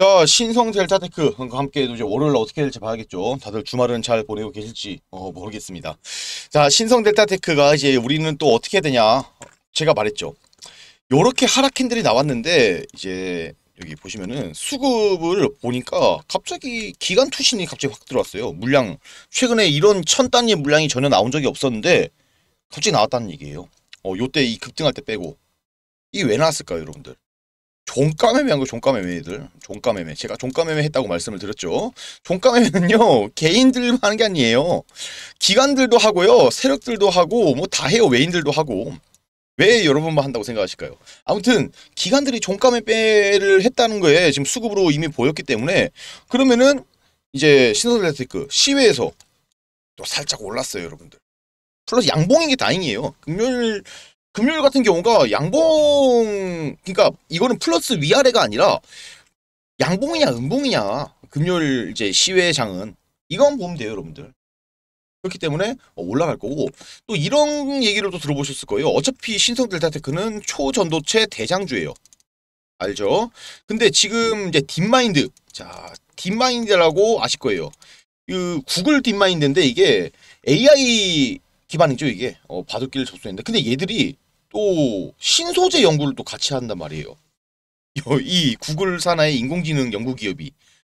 자, 신성 젤타테크 그, 함께 이제 월요일 어떻게 될지 봐야겠죠. 다들 주말은 잘 보내고 계실지 어, 모르겠습니다. 자, 신성 젤타테크가 이제 우리는 또 어떻게 되냐? 제가 말했죠. 요렇게 하락캔들이 나왔는데 이제 여기 보시면은 수급을 보니까 갑자기 기간 투신이 갑자기 확 들어왔어요. 물량 최근에 이런 천 단위 의 물량이 전혀 나온 적이 없었는데 갑자기 나왔다는 얘기예요. 어, 요때 이 급등할 때 빼고 이게 왜 나왔을까요, 여러분들? 종가매매한 거 종가매매들 종가매매 제가 종가매매 했다고 말씀을 드렸죠 종가매매는요 개인들만 하는 게 아니에요 기관들도 하고요 세력들도 하고 뭐 다 해요 외인들도 하고 왜 여러분만 한다고 생각하실까요 아무튼 기관들이 종가매매를 했다는 거에 지금 수급으로 이미 보였기 때문에 그러면은 이제 신호텔레테크 시외에서 또 살짝 올랐어요 여러분들 플러스 양봉인 게 다행이에요 금요일 금요일 같은 경우가 양봉 그러니까 이거는 플러스 위아래가 아니라 양봉이냐 음봉이냐 금요일 이제 시회장은 이건 보면 돼요 여러분들 그렇기 때문에 올라갈 거고 또 이런 얘기를 또 들어보셨을 거예요 어차피 신성 델타테크는 초전도체 대장주예요 알죠 근데 지금 이제 딥마인드 자 딥마인드라고 아실 거예요 그 구글 딥마인드인데 이게 AI 기반이죠 이게 어, 바둑길 접수했는데 근데 얘들이 또 신소재 연구를 또 같이 한단 말이에요. 이 구글 산하의 인공지능 연구 기업이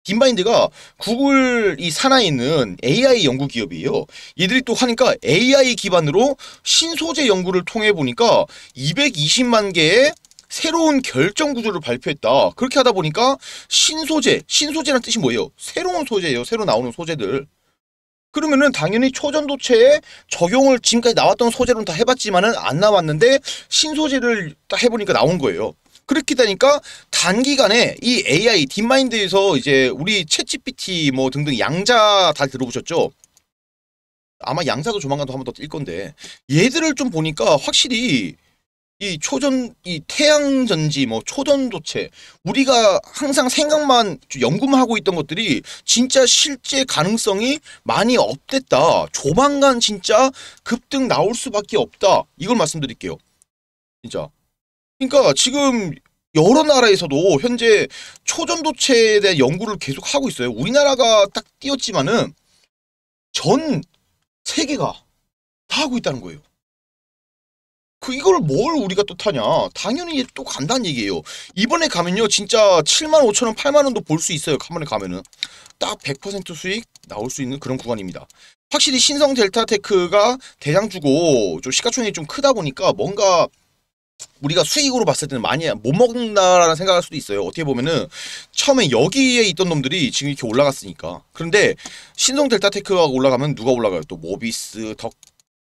딥바인드가 구글 이 산하에 있는 AI 연구 기업이에요. 얘들이 또 하니까 AI 기반으로 신소재 연구를 통해 보니까 220만 개의 새로운 결정 구조를 발표했다. 그렇게 하다 보니까 신소재, 신소재란 뜻이 뭐예요? 새로운 소재예요. 새로 나오는 소재들. 그러면은 당연히 초전도체에 적용을 지금까지 나왔던 소재로는 다 해봤지만은 안 나왔는데 신소재를 딱 해보니까 나온 거예요. 그렇게 되니까 단기간에 이 AI 딥마인드에서 이제 우리 채 g 피티뭐 등등 양자 다 들어보셨죠? 아마 양자도 조만간 또한번더 뛸 건데 얘들을 좀 보니까 확실히 이 초전 이 태양 전지 뭐 초전 도체 우리가 항상 생각만 연구만 하고 있던 것들이 진짜 실제 가능성이 많이 없댔다 조만간 진짜 급등 나올 수밖에 없다. 이걸 말씀드릴게요. 진짜. 그러니까 지금 여러 나라에서도 현재 초전 도체에 대한 연구를 계속 하고 있어요. 우리나라가 딱 뛰었지만은 전 세계가 다 하고 있다는 거예요. 그 이걸 뭘 우리가 또 타냐? 당연히 또 간다는 얘기예요. 이번에 가면요, 진짜 7만 5천 원, 8만 원도 볼 수 있어요. 한번에 가면은 딱 100% 수익 나올 수 있는 그런 구간입니다. 확실히 신성 델타테크가 대장주고 좀 시가총액이 좀 크다 보니까 뭔가 우리가 수익으로 봤을 때는 많이 못 먹는다라는 생각할 수도 있어요. 어떻게 보면은 처음에 여기에 있던 놈들이 지금 이렇게 올라갔으니까. 그런데 신성 델타테크가 올라가면 누가 올라가요? 또 모비스, 덕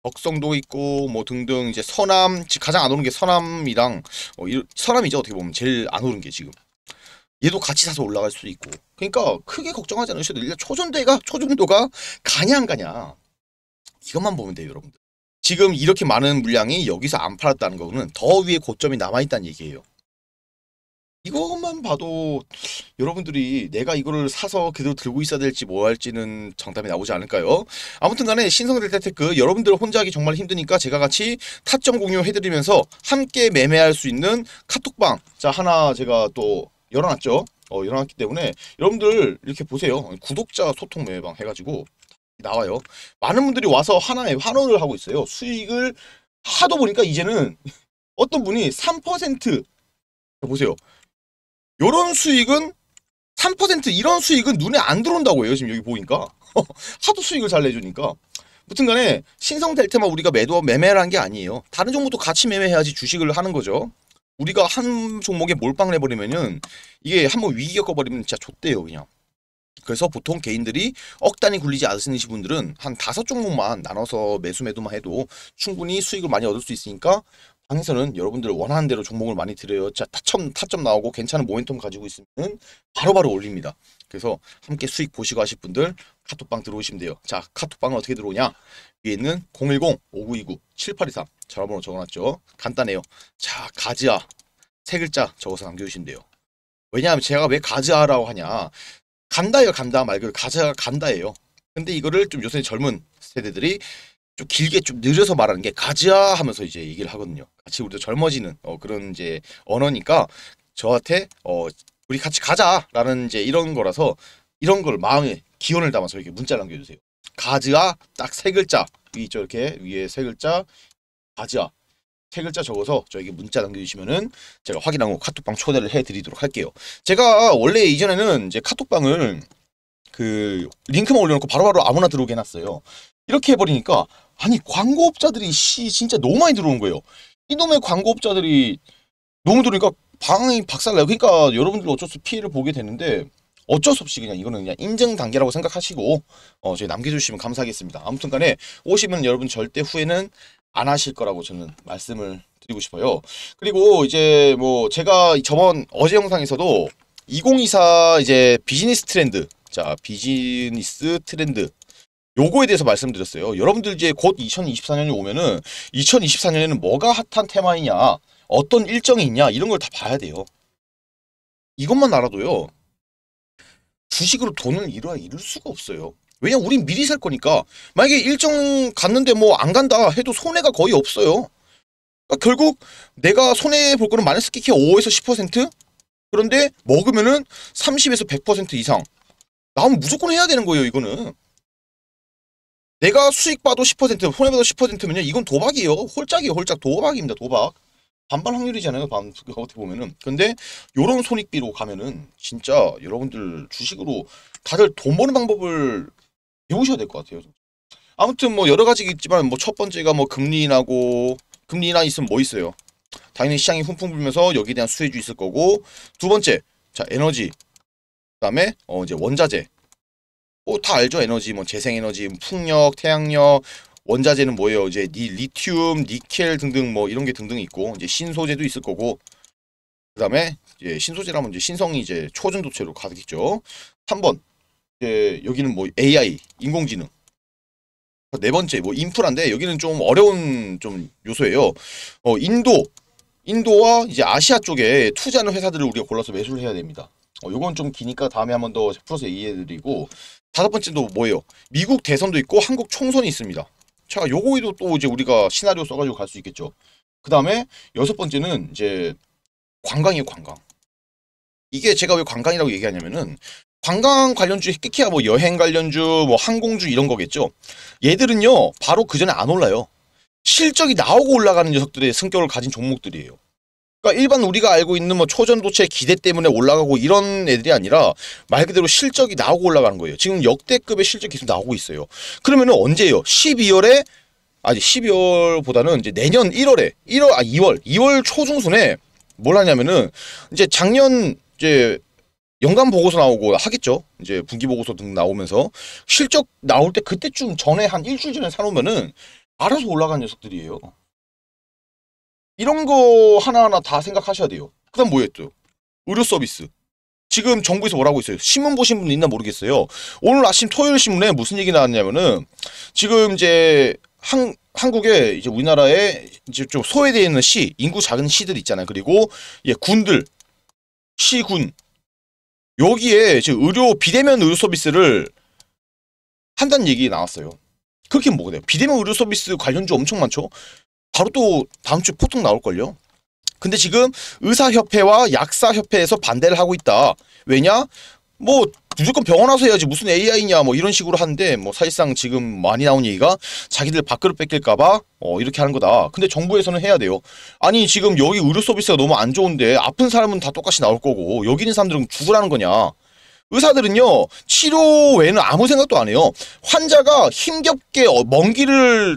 억성도 있고 뭐 등등 이제 서남 가장 안오는게 서남이랑 어, 서남이죠 어떻게 보면 제일 안오는게 지금 얘도 같이 사서 올라갈 수도 있고 그러니까 크게 걱정하지 않으셔도 일단 초전대가 초전도가 가냐 안 가냐 이것만 보면 돼요 여러분들 지금 이렇게 많은 물량이 여기서 안 팔았다는 거는 더 위에 고점이 남아있다는 얘기예요 이것만 봐도 여러분들이 내가 이거를 사서 그대로 들고 있어야 될지 뭐 할지는 정답이 나오지 않을까요? 아무튼 간에 신성 델타테크 여러분들 혼자 하기 정말 힘드니까 제가 같이 타점 공유해드리면서 함께 매매할 수 있는 카톡방 자 하나 제가 또 열어놨죠? 어, 열어놨기 때문에 여러분들 이렇게 보세요. 구독자 소통 매매방 해가지고 나와요. 많은 분들이 와서 하나의환원을 하고 있어요. 수익을 하도 보니까 이제는 어떤 분이 3% 보세요. 요런 수익은 3% 이런 수익은 눈에 안 들어온다고 해요. 지금 여기 보니까. 하도 수익을 잘 내주니까. 무튼 간에 신성될 때만 우리가 매도 와 매매를 한 게 아니에요. 다른 종목도 같이 매매해야지 주식을 하는 거죠. 우리가 한 종목에 몰빵을 해버리면은 이게 한 번 위기 겪어버리면 진짜 좋대요 그냥. 그래서 보통 개인들이 억 단위 굴리지 않으시는 분들은 한 다섯 종목만 나눠서 매수 매도만 해도 충분히 수익을 많이 얻을 수 있으니까 방에서는 여러분들 원하는 대로 종목을 많이 드려요. 자, 타점, 타점 나오고 괜찮은 모멘텀 가지고 있으면 바로바로 바로 올립니다. 그래서 함께 수익 보시고 하실 분들 카톡방 들어오시면 돼요. 자, 카톡방은 어떻게 들어오냐? 위에 있는 010-5929-7823 전화번호 적어놨죠. 간단해요. 자, 가지아 세 글자 적어서 남겨주시면 돼요. 왜냐하면 제가 왜 가지아라고 하냐. 간다예요 간다 말 그대로 가사가 간다예요 근데 이거를 좀 요새 젊은 세대들이 좀 길게 좀 느려서 말하는 게가지야 하면서 이제 얘기를 하거든요 같이 우리도 젊어지는 어, 그런 이제 언어니까 저한테 어, 우리 같이 가자라는 이제 이런 거라서 이런 걸 마음에 기원을 담아서 이렇게 문자 남겨주세요 가지야딱세 글자 위저 이렇게 위에 세 글자 가지야 세 글자 적어서 저에게 문자 남겨주시면은 제가 확인하고 카톡방 초대를 해드리도록 할게요. 제가 원래 이전에는 이제 카톡방을 그 링크만 올려놓고 바로바로 바로 아무나 들어오게 해놨어요. 이렇게 해버리니까 아니 광고업자들이 씨 진짜 너무 많이 들어온 거예요. 이놈의 광고업자들이 너무 들어오니까 방이 박살나요. 그러니까 여러분들 어쩔 수 없이 피해를 보게 되는데 어쩔 수 없이 그냥 이거는 그냥 인증 단계라고 생각하시고 어, 저희 남겨주시면 감사하겠습니다. 아무튼 간에 오시면 여러분 절대 후회는 안 하실 거라고 저는 말씀을 드리고 싶어요. 그리고 이제 뭐 제가 저번 어제 영상에서도 2024 이제 비즈니스 트렌드 자 비즈니스 트렌드 요거에 대해서 말씀드렸어요. 여러분들 이제 곧 2024년이 오면은 2024년에는 뭐가 핫한 테마이냐, 어떤 일정이 있냐 이런 걸 다 봐야 돼요. 이것만 알아도요. 주식으로 돈을 잃어야 잃을 수가 없어요. 왜냐 우린 미리 살 거니까 만약에 일정 갔는데 뭐 안 간다 해도 손해가 거의 없어요 그러니까 결국 내가 손해 볼 거는 마이너스 키키 5에서 10% 그런데 먹으면은 30에서 100% 이상 나면 무조건 해야 되는 거예요 이거는 내가 수익 봐도 10% 손해 봐도 1 0면 이건 도박이에요 홀짝이에요 홀짝 도박입니다 도박 반반 확률이잖아요. 반, 어떻게 보면은. 근데 요런 손익비로 가면은 진짜 여러분들 주식으로 다들 돈 버는 방법을 배우셔야 될 것 같아요. 아무튼 뭐 여러 가지가 있지만 뭐 첫 번째가 뭐 금리 인하고 금리 인하 있으면 뭐 있어요? 당연히 시장이 훈풍 불면서 여기에 대한 수혜주 있을 거고 두 번째 자 에너지 그다음에 어 이제 원자재 뭐다 어, 알죠 에너지 뭐 재생에너지 뭐 풍력 태양력 원자재는 뭐예요 이제 니 리튬 니켈 등등 뭐 이런 게 등등 있고 이제 신소재도 있을 거고 그다음에 이제 신소재라면 이제 신성이 이제 초전도체로 가득 있죠 3번 이제 여기는 뭐 AI 인공지능 네 번째 뭐 인프라인데 여기는 좀 어려운 좀 요소예요. 어 인도 인도와 이제 아시아 쪽에 투자하는 회사들을 우리가 골라서 매수를 해야 됩니다. 어, 요건 좀 기니까 다음에 한번더 풀어서 이해해드리고 다섯 번째도 뭐예요? 미국 대선도 있고 한국 총선이 있습니다. 자, 요거에도 또 이제 우리가 시나리오 써가지고 갈 수 있겠죠. 그 다음에 여섯 번째는 이제 관광이에요, 관광. 이게 제가 왜 관광이라고 얘기하냐면은 관광 관련주 특히야 뭐 여행 관련주 뭐 항공주 이런 거겠죠. 얘들은요 바로 그 전에 안 올라요. 실적이 나오고 올라가는 녀석들의 성격을 가진 종목들이에요. 그러니까 일반 우리가 알고 있는 뭐 초전도체 기대 때문에 올라가고 이런 애들이 아니라 말 그대로 실적이 나오고 올라가는 거예요. 지금 역대급의 실적 계속 나오고 있어요. 그러면 언제예요? 12월에 아니 12월보다는 이제 내년 1월에 1월 아 2월 2월 초중순에 뭘 하냐면은 이제 작년 이제 연간 보고서 나오고 하겠죠. 이제 분기 보고서 등 나오면서 실적 나올 때 그때쯤 전에 한 일주일 전에 사놓으면은 알아서 올라간 녀석들이에요. 이런 거 하나하나 다 생각하셔야 돼요. 그다음 뭐였죠? 의료 서비스. 지금 정부에서 뭐라고 있어요? 신문 보신 분 있나 모르겠어요. 오늘 아침 토요일 신문에 무슨 얘기 나왔냐면은 지금 이제 한 한국에 이제 우리나라에 이제 좀 소외되어 있는 시 인구 작은 시들 있잖아요. 그리고 예 군들 시군 여기에 지금 의료 비대면 의료 서비스를 한다는 얘기 나왔어요. 그렇게 뭐가 돼요? 비대면 의료 서비스 관련주 엄청 많죠. 바로 또 다음 주에 포통 나올 걸요. 근데 지금 의사협회와 약사협회에서 반대를 하고 있다. 왜냐? 뭐 무조건 병원 와서 해야지 무슨 AI냐 뭐 이런 식으로 하는데 뭐 사실상 지금 많이 나온 얘기가 자기들 밥그릇 뺏길까봐 어, 이렇게 하는 거다. 근데 정부에서는 해야 돼요. 아니 지금 여기 의료 서비스가 너무 안 좋은데 아픈 사람은 다 똑같이 나올 거고 여기 있는 사람들은 죽으라는 거냐. 의사들은요 치료 외에는 아무 생각도 안 해요. 환자가 힘겹게 어, 먼 길을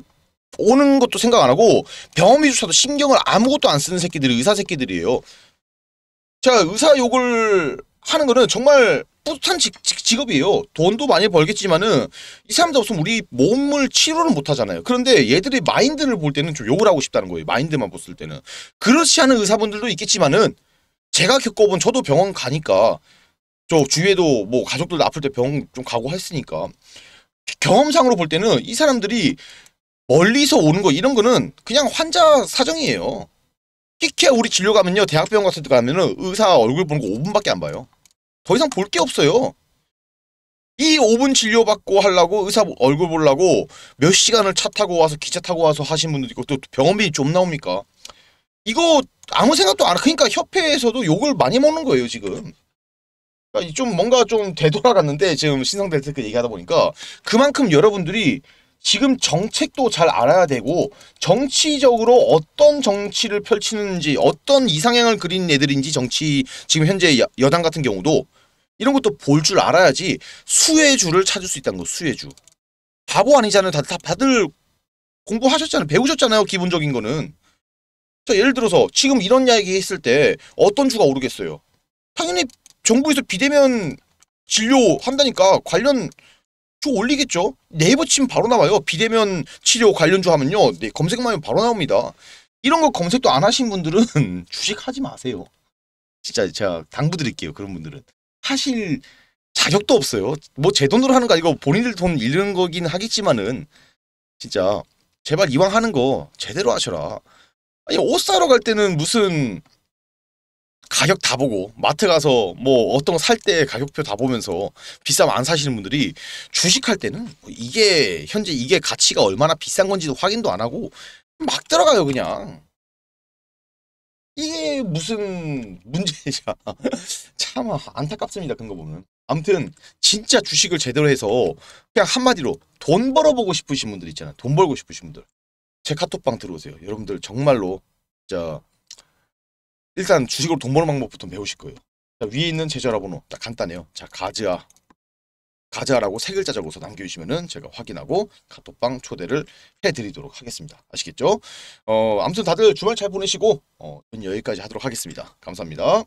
오는 것도 생각 안 하고 병원비조차도 신경을 아무것도 안 쓰는 새끼들이 의사 새끼들이에요. 자 의사 욕을 하는 거는 정말 뿌듯한 직, 업이에요 돈도 많이 벌겠지만은 이 사람들 없으면 우리 몸을 치료를 못 하잖아요. 그런데 얘들이 마인드를 볼 때는 좀 욕을 하고 싶다는 거예요. 마인드만 봤을 때는. 그렇지 않은 의사분들도 있겠지만은 제가 겪어본 저도 병원 가니까 저 주위에도 뭐 가족들도 아플 때 병원 좀 가고 했으니까 경험상으로 볼 때는 이 사람들이 멀리서 오는 거 이런 거는 그냥 환자 사정이에요. 특히 우리 진료 가면요. 대학병원 같은 데 가면은 의사 얼굴 보는 거 5분밖에 안 봐요. 더 이상 볼 게 없어요. 이 5분 진료받고 하려고 의사 얼굴 보려고 몇 시간을 차 타고 와서 기차 타고 와서 하신 분들도 있고 또 병원비 좀 나옵니까? 이거 아무 생각도 안 그러니까 협회에서도 욕을 많이 먹는 거예요 지금. 그러니까 좀 뭔가 좀 되돌아갔는데 지금 신성델트 그 얘기하다 보니까 그만큼 여러분들이 지금 정책도 잘 알아야 되고 정치적으로 어떤 정치를 펼치는지 어떤 이상향을 그린 애들인지 정치 지금 현재 여당 같은 경우도 이런 것도 볼 줄 알아야지 수혜주를 찾을 수 있다는 거 수혜주 바보 아니잖아요 다들, 다들 공부하셨잖아요 배우셨잖아요 기본적인 거는 자, 예를 들어서 지금 이런 이야기 했을 때 어떤 주가 오르겠어요 당연히 정부에서 비대면 진료 한다니까 관련 쭉 올리겠죠. 네이버 치면 바로 나와요. 비대면 치료 관련주 하면요. 네, 검색만 하면 바로 나옵니다. 이런 거 검색도 안 하신 분들은 주식하지 마세요. 진짜 제가 당부드릴게요. 그런 분들은. 하실 자격도 없어요. 뭐 제 돈으로 하는 거 아니고 본인들 돈 잃는 거긴 하겠지만은 진짜 제발 이왕 하는 거 제대로 하셔라. 아니 옷 사러 갈 때는 무슨 가격 다 보고 마트 가서 뭐 어떤 거 살 때 가격표 다 보면서 비싸면 안 사시는 분들이 주식할 때는 이게 현재 이게 가치가 얼마나 비싼 건지도 확인도 안 하고 막 들어가요 그냥 이게 무슨 문제냐 참 안타깝습니다 그런 거 보면 아무튼 진짜 주식을 제대로 해서 그냥 한마디로 돈 벌어보고 싶으신 분들 있잖아요 돈 벌고 싶으신 분들 제 카톡방 들어오세요 여러분들 정말로 진짜 일단 주식으로 돈 버는 방법부터 배우실 거예요. 자, 위에 있는 제자라 번호 딱 간단해요. 자 가즈아 가자라고 세 글자 적어서 남겨주시면은 제가 확인하고 카톡방 초대를 해드리도록 하겠습니다. 아시겠죠? 어, 아무튼 다들 주말 잘 보내시고 어, 여기까지 하도록 하겠습니다. 감사합니다.